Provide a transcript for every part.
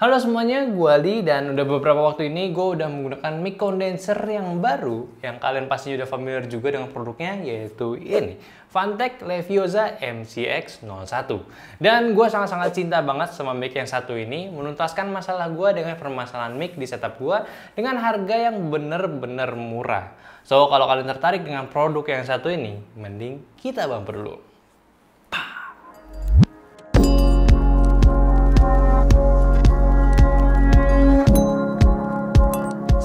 Halo semuanya, gue Ali dan udah beberapa waktu ini gue udah menggunakan mic condenser yang baru yang kalian pasti udah familiar juga dengan produknya yaitu ini Fantech Leviosa MCX01 dan gue sangat-sangat cinta banget sama mic yang satu ini menuntaskan masalah gue dengan permasalahan mic di setup gue dengan harga yang bener-bener murah so kalau kalian tertarik dengan produk yang satu ini mending kita bumper dulu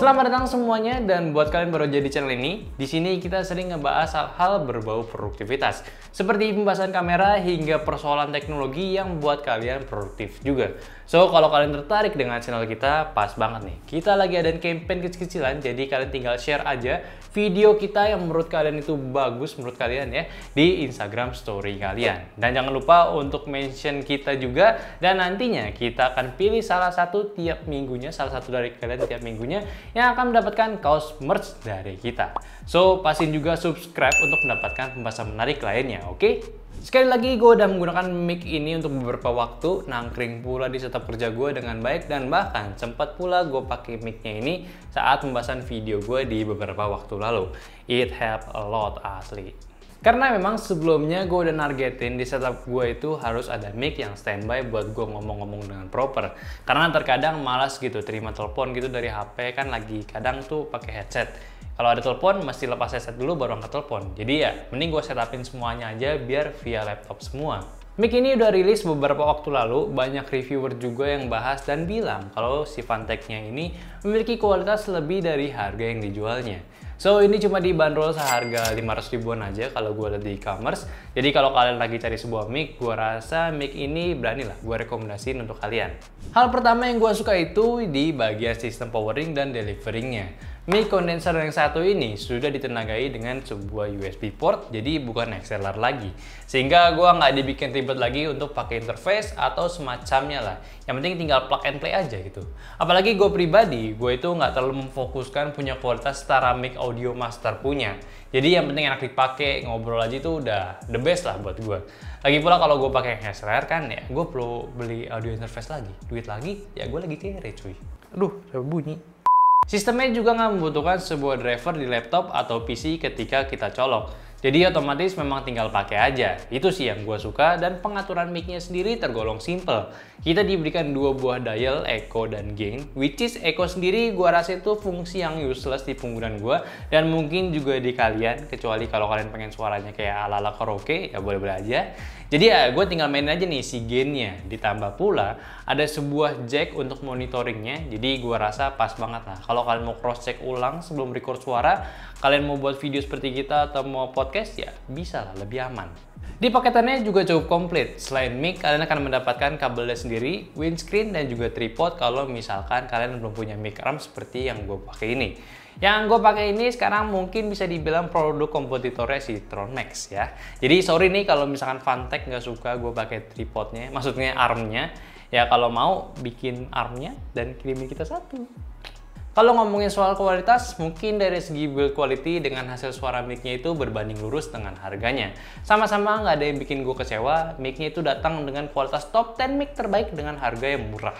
Selamat datang semuanya dan buat kalian baru jadi channel ini, di sini kita sering ngebahas hal-hal berbau produktivitas seperti pembahasan kamera hingga persoalan teknologi yang buat kalian produktif juga. So, kalau kalian tertarik dengan channel kita, pas banget nih. Kita lagi ada campaign kecil-kecilan, jadi kalian tinggal share aja video kita yang menurut kalian itu bagus menurut kalian ya di Instagram story kalian. Dan jangan lupa untuk mention kita juga dan nantinya kita akan pilih salah satu tiap minggunya, salah satu dari kalian tiap minggunya yang akan mendapatkan kaos merch dari kita. So, pastiin juga subscribe untuk mendapatkan pembahasan menarik lainnya, oke? Okay? Sekali lagi gue udah menggunakan mic ini untuk beberapa waktu, nangkring pula di setup kerja gue dengan baik dan bahkan sempat pula gue pakai micnya ini saat pembahasan video gue di beberapa waktu lalu. It help a lot asli. Karena memang sebelumnya gue udah nargetin di setup gue itu harus ada mic yang standby buat gue ngomong-ngomong dengan proper. Karena terkadang malas gitu terima telepon gitu dari HP kan lagi kadang tuh pakai headset kalau ada telepon mesti lepas headset dulu baru angkat telepon. Jadi ya mending gue setupin semuanya aja biar via laptop semua. Mic ini udah rilis beberapa waktu lalu, banyak reviewer juga yang bahas dan bilang kalau si Fantech-nya ini memiliki kualitas lebih dari harga yang dijualnya. So ini cuma dibanderol seharga 500 ribuan aja kalau gue lihat di e-commerce. Jadi kalau kalian lagi cari sebuah mic, gue rasa mic ini beranilah gue rekomendasiin untuk kalian. Hal pertama yang gue suka itu di bagian sistem powering dan deliveringnya mic Condenser yang satu ini sudah ditenagai dengan sebuah USB port, jadi bukan XLR lagi. Sehingga gua nggak dibikin ribet lagi untuk pakai interface atau semacamnya lah. Yang penting tinggal plug and play aja gitu. Apalagi gue pribadi, gue itu nggak terlalu memfokuskan punya kualitas setara mic audio master punya. Jadi yang penting enak dipakai, ngobrol aja itu udah the best lah buat gue. Lagi pula kalau gue pakai XLR kan ya, gue perlu beli audio interface lagi, duit lagi, ya gue lagi kere cuy. Aduh, sampai bunyi. Sistemnya juga nggak membutuhkan sebuah driver di laptop atau PC ketika kita colok. Jadi otomatis memang tinggal pakai aja. Itu sih yang gue suka dan pengaturan mic-nya sendiri tergolong simple. Kita diberikan dua buah dial, echo dan gain, which is echo sendiri gue rasa itu fungsi yang useless di penggunaan gue dan mungkin juga di kalian, kecuali kalau kalian pengen suaranya kayak ala-ala karaoke, ya boleh-boleh aja. Jadi ya gue tinggal main aja nih si gainnya. Ditambah pula ada sebuah jack untuk monitoringnya, jadi gue rasa pas banget lah. Kalau kalian mau cross-check ulang sebelum record suara, kalian mau buat video seperti kita atau mau podcast podcast ya bisa lah lebih aman. Di paketannya juga cukup komplit. Selain mic, kalian akan mendapatkan kabelnya sendiri, windscreen, dan juga tripod kalau misalkan kalian belum punya mic arm seperti yang gue pakai ini. Yang gue pakai ini sekarang mungkin bisa dibilang produk kompetitornya si Tron Max ya. Jadi sorry nih kalau misalkan Fantech nggak suka gue pakai tripodnya, maksudnya armnya. Ya kalau mau bikin armnya dan kirimin kita satu. Kalau ngomongin soal kualitas, mungkin dari segi build quality dengan hasil suara mic-nya itu berbanding lurus dengan harganya. Sama-sama nggak ada yang bikin gue kecewa, mic-nya itu datang dengan kualitas top 10 mic terbaik dengan harga yang murah.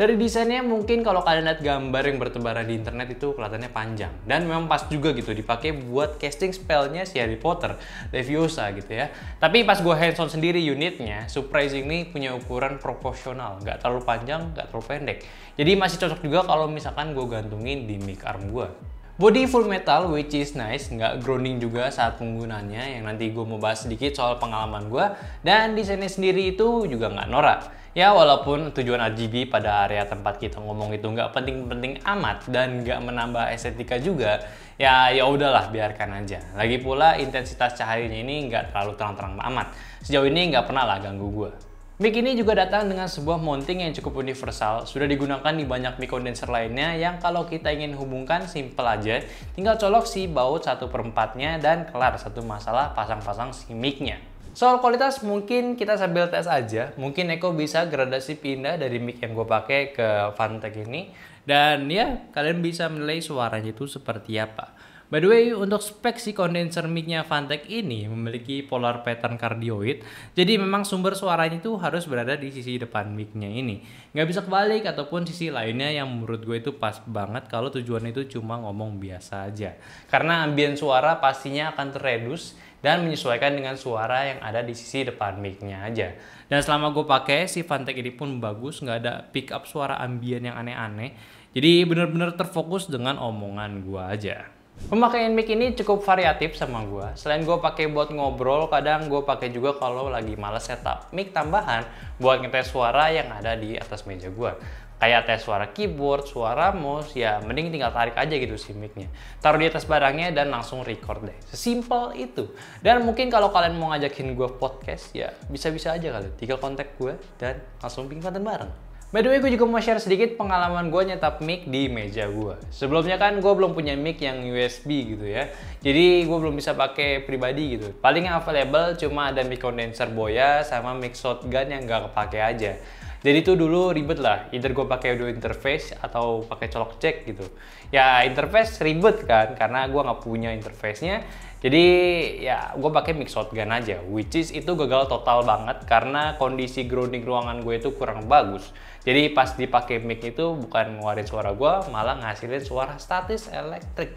Dari desainnya mungkin kalau kalian lihat gambar yang bertebaran di internet itu kelihatannya panjang. Dan memang pas juga gitu dipakai buat casting spellnya si Harry Potter, Leviosa gitu ya. Tapi pas gue hands on sendiri unitnya, surprising ini punya ukuran proporsional. Nggak terlalu panjang, nggak terlalu pendek. Jadi masih cocok juga kalau misalkan gue gantungin di mic arm gue. Body full metal which is nice, nggak groaning juga saat penggunanya. yang nanti gue mau bahas sedikit soal pengalaman gue dan desainnya sendiri itu juga nggak norak. Ya walaupun tujuan RGB pada area tempat kita ngomong itu nggak penting-penting amat dan nggak menambah estetika juga, ya ya udahlah biarkan aja. Lagi pula intensitas cahayanya ini nggak terlalu terang-terang amat. Sejauh ini nggak pernah lah ganggu gue. Mic ini juga datang dengan sebuah mounting yang cukup universal, sudah digunakan di banyak mic condenser lainnya yang kalau kita ingin hubungkan simple aja, tinggal colok si baut 1 per 4 nya dan kelar satu masalah pasang-pasang si mic-nya. Soal kualitas mungkin kita sambil tes aja. Mungkin Eko bisa gradasi pindah dari mic yang gue pakai ke Fantech ini. Dan ya kalian bisa menilai suaranya itu seperti apa. By the way, untuk spek si kondenser mic-nya Fantech ini memiliki polar pattern cardioid. Jadi memang sumber suaranya itu harus berada di sisi depan micnya ini. Nggak bisa kebalik ataupun sisi lainnya yang menurut gue itu pas banget kalau tujuan itu cuma ngomong biasa aja. Karena ambien suara pastinya akan teredus dan menyesuaikan dengan suara yang ada di sisi depan mic-nya aja. Dan selama gue pakai si Fantech ini pun bagus, nggak ada pick up suara ambien yang aneh-aneh. Jadi bener-bener terfokus dengan omongan gue aja. Pemakaian mic ini cukup variatif sama gue. Selain gue pakai buat ngobrol, kadang gue pakai juga kalau lagi males setup mic tambahan buat ngetes suara yang ada di atas meja gue kayak tes suara keyboard, suara mouse, ya mending tinggal tarik aja gitu si mic-nya. Taruh di atas barangnya dan langsung record deh. Sesimpel itu. Dan mungkin kalau kalian mau ngajakin gue podcast, ya bisa-bisa aja kalian Tinggal kontak gue dan langsung bikin konten bareng. By the way, gue juga mau share sedikit pengalaman gue nyetap mic di meja gue. Sebelumnya kan gue belum punya mic yang USB gitu ya. Jadi gue belum bisa pakai pribadi gitu. Paling yang available cuma ada mic condenser boya sama mic shotgun yang gak kepake aja. Jadi itu dulu ribet lah, either gue pakai dua interface atau pakai colok cek gitu. Ya interface ribet kan, karena gue nggak punya interface-nya. Jadi ya gue pakai mix shotgun aja, which is itu gagal total banget karena kondisi grounding ruangan gue itu kurang bagus. Jadi pas dipakai mic itu bukan ngeluarin suara gue, malah ngasilin suara statis elektrik.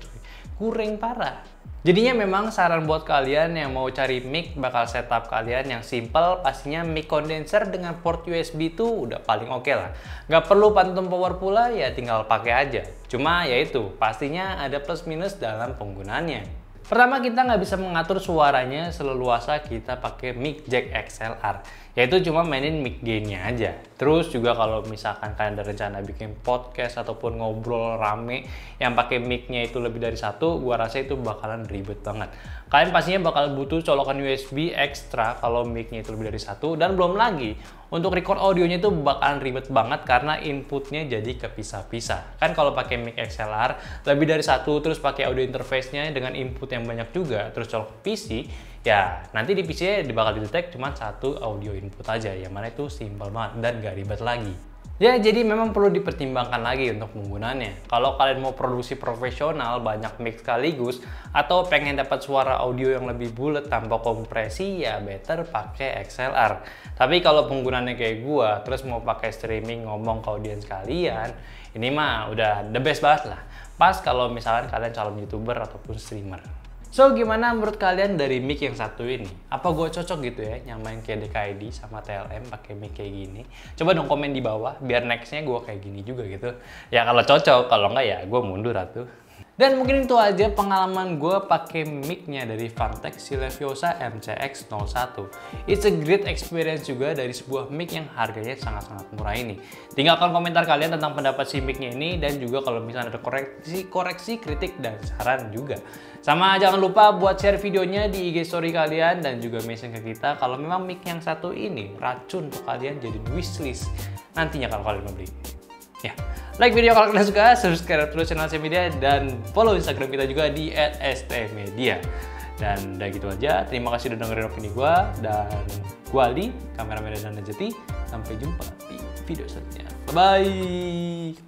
Kuring parah. Jadinya memang saran buat kalian yang mau cari mic bakal setup kalian yang simple, pastinya mic condenser dengan port USB itu udah paling oke okay lah. Gak perlu phantom power pula ya tinggal pakai aja. Cuma yaitu pastinya ada plus minus dalam penggunaannya. Pertama kita nggak bisa mengatur suaranya seleluasa kita pakai mic jack XLR, yaitu cuma mainin mic gainnya aja. Terus juga kalau misalkan kalian ada rencana bikin podcast ataupun ngobrol rame yang pakai micnya itu lebih dari satu, gua rasa itu bakalan ribet banget. Kalian pastinya bakal butuh colokan USB ekstra kalau mic-nya itu lebih dari satu dan belum lagi untuk record audionya itu bakalan ribet banget karena inputnya jadi kepisah-pisah. Kan kalau pakai mic XLR lebih dari satu terus pakai audio interface-nya dengan input yang banyak juga terus colok PC ya nanti di PC nya bakal didetek cuma satu audio input aja yang mana itu simpel banget dan gak ribet lagi. Ya, jadi memang perlu dipertimbangkan lagi untuk penggunaannya. Kalau kalian mau produksi profesional, banyak mix sekaligus, atau pengen dapat suara audio yang lebih bulat tanpa kompresi, ya better pakai XLR. Tapi kalau penggunaannya kayak gua, terus mau pakai streaming ngomong ke audiens kalian, ini mah udah the best banget lah. Pas kalau misalnya kalian calon YouTuber ataupun streamer. So gimana menurut kalian dari mic yang satu ini? Apa gue cocok gitu ya nyamain kayak DKID sama TLM pakai mic kayak gini? Coba dong komen di bawah biar nextnya gue kayak gini juga gitu. Ya kalau cocok, kalau enggak ya gue mundur atuh. Dan mungkin itu aja pengalaman gue pakai mic-nya dari Fartek Sileviosa MCX01. It's a great experience juga dari sebuah mic yang harganya sangat-sangat murah ini. Tinggalkan komentar kalian tentang pendapat si mic-nya ini dan juga kalau misalnya ada koreksi, koreksi, kritik, dan saran juga. Sama jangan lupa buat share videonya di IG story kalian dan juga mention ke kita kalau memang mic yang satu ini racun untuk kalian jadi wishlist nantinya kalau kalian membeli. Ya. Yeah. Like video kalau kalian suka, subscribe terus channel Media dan follow Instagram kita juga di @stmedia. Dan udah gitu aja, terima kasih udah dengerin opini gue dan gue Aldi, kameramen dan Najati. Sampai jumpa di video selanjutnya. Bye-bye!